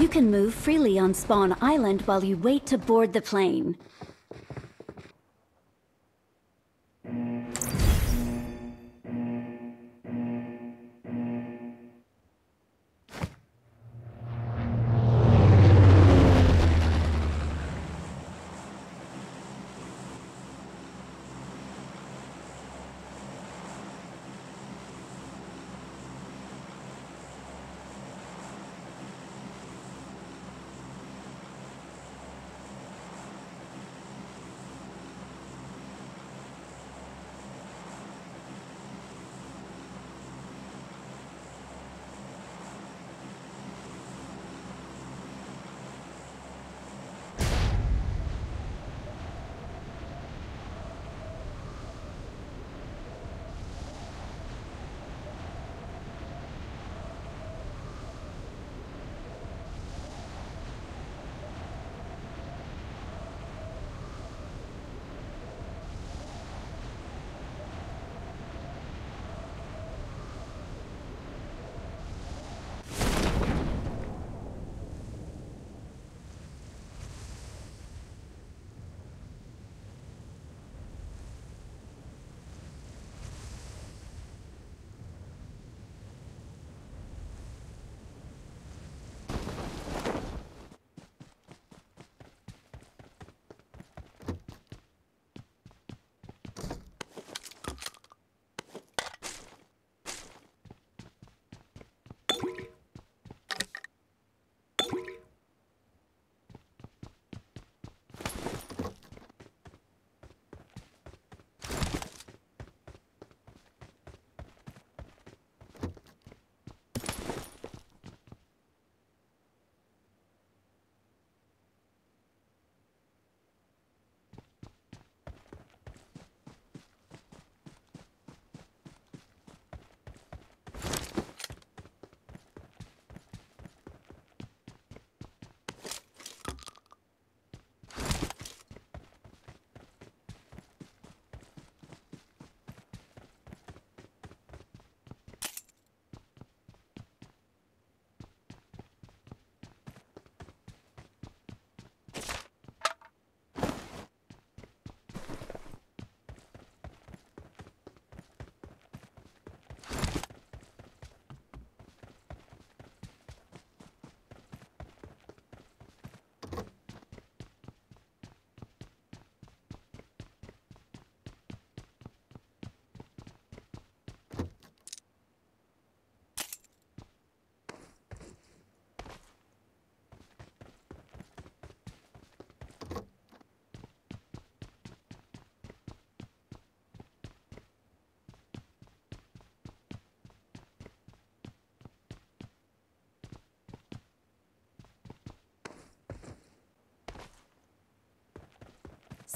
You can move freely on Spawn Island while you wait to board the plane.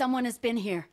Someone has been here.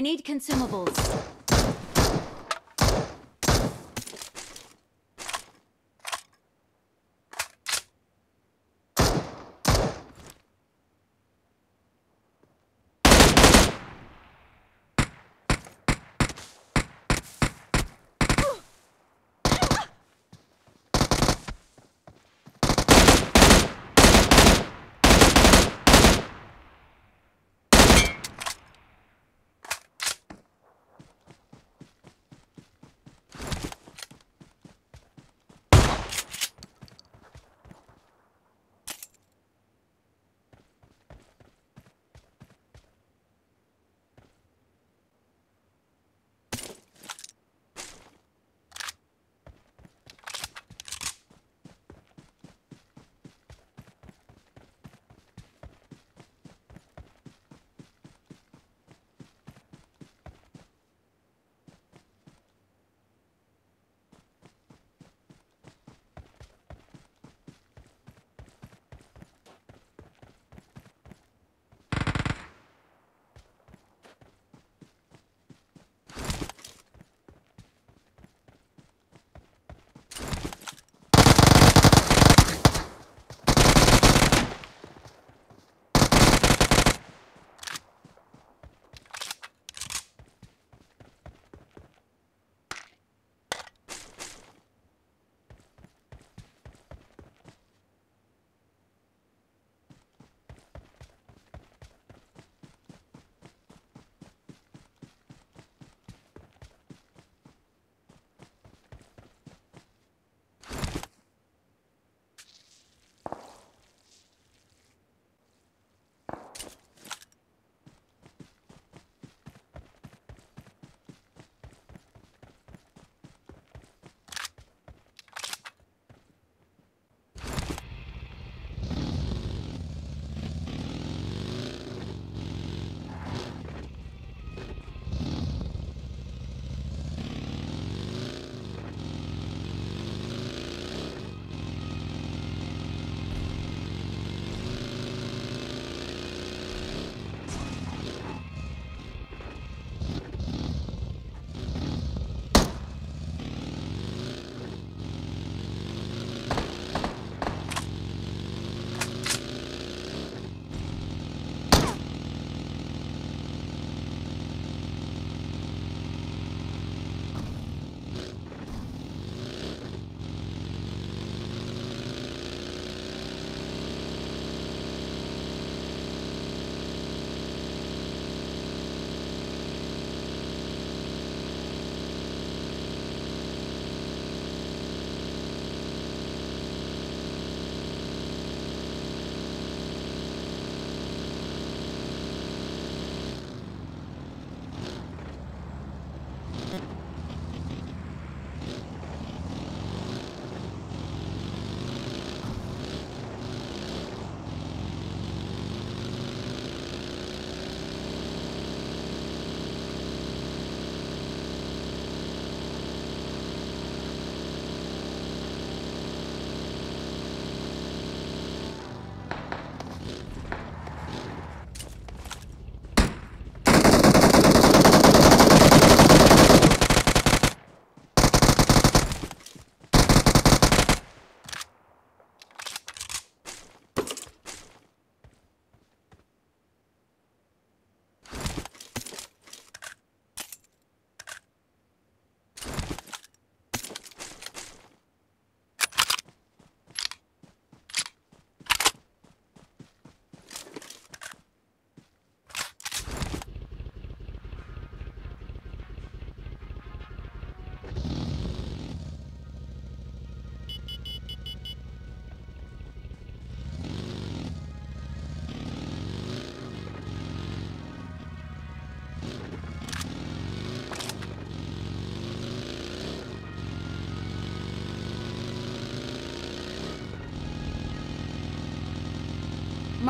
I need consumables.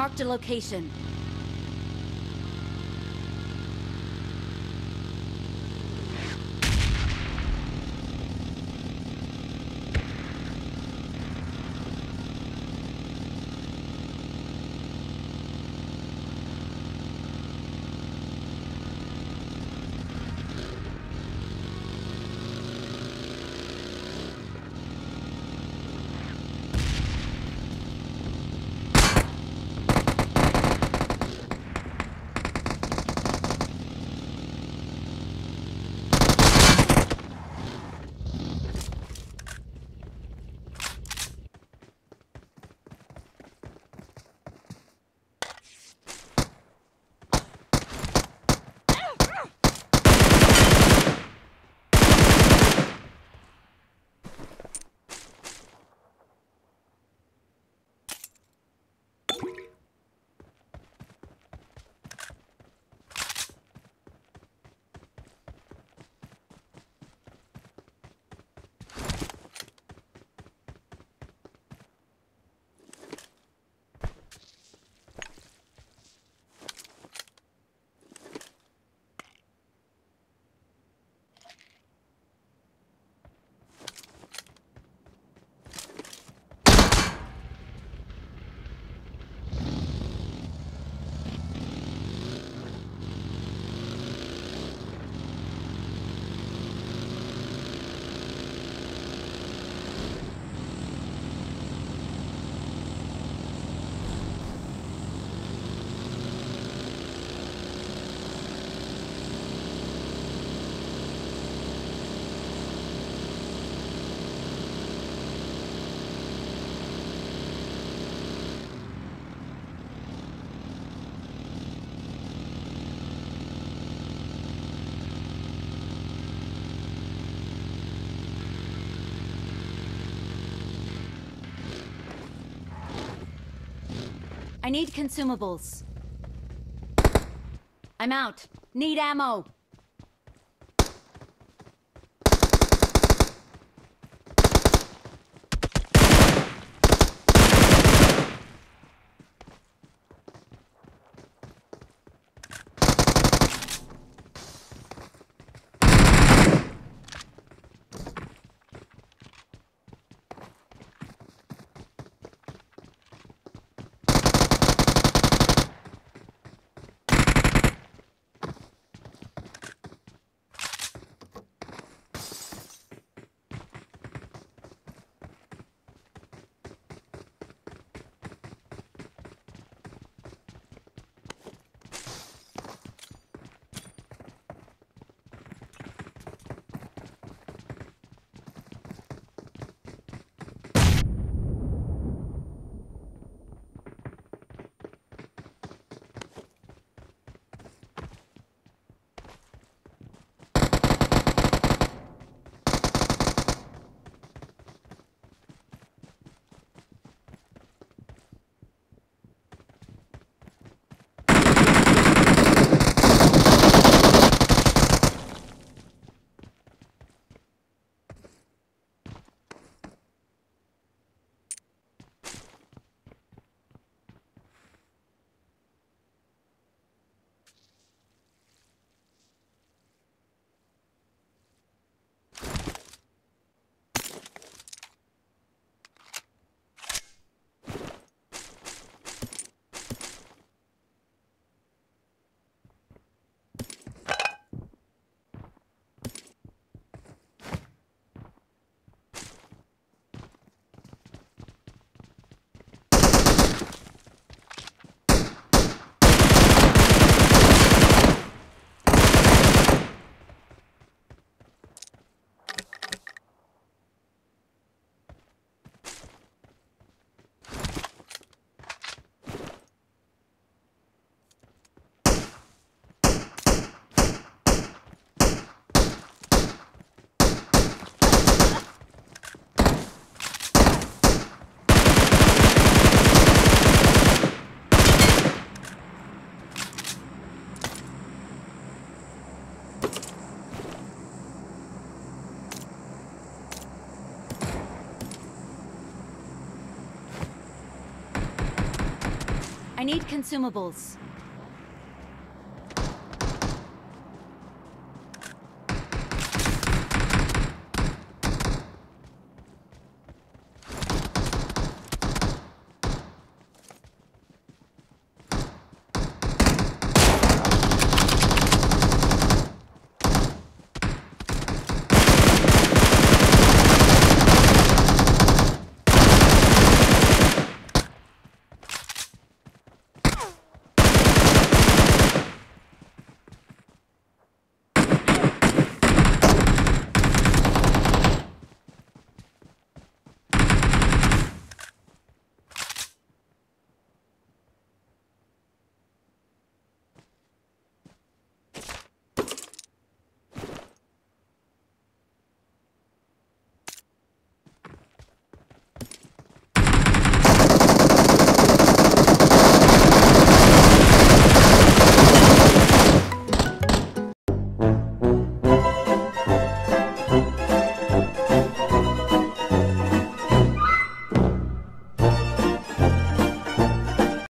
Marked a location. I need consumables. I'm out. Need ammo. need consumables.